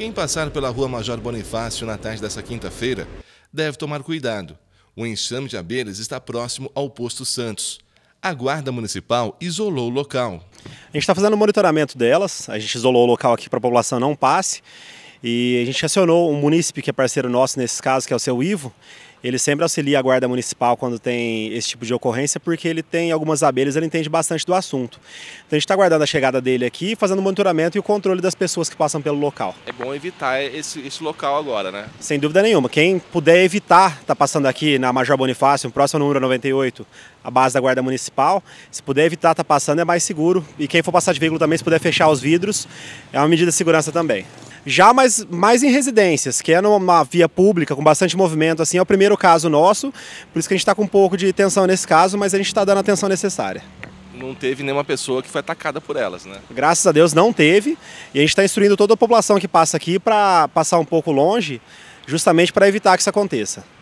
Quem passar pela rua Major Bonifácio na tarde dessa quinta-feira deve tomar cuidado. O enxame de abelhas está próximo ao posto Santos. A Guarda Municipal isolou o local. A gente está fazendo o monitoramento delas, a gente isolou o local aqui para a população não passe. E a gente acionou um munícipe que é parceiro nosso nesses casos, que é o seu Ivo. Ele sempre auxilia a guarda municipal quando tem esse tipo de ocorrência, porque ele tem algumas abelhas, ele entende bastante do assunto. Então a gente está aguardando a chegada dele aqui, fazendo o monitoramento e o controle das pessoas que passam pelo local. É bom evitar esse, esse local agora, né? Sem dúvida nenhuma. Quem puder evitar estar tá passando aqui na Major Bonifácio, próximo número 98, a base da guarda municipal, se puder evitar estar tá passando é mais seguro. E quem for passar de veículo também, se puder fechar os vidros, é uma medida de segurança também. Já mais, mais em residências, que é numa via pública com bastante movimento, assim, é o primeiro caso nosso, por isso que a gente está com um pouco de tensão nesse caso, mas a gente está dando a atenção necessária não teve nenhuma pessoa que foi atacada por elas, né? Graças a Deus não teve. E a gente está instruindo toda a população que passa aqui para passar um pouco longe, justamente para evitar que isso aconteça.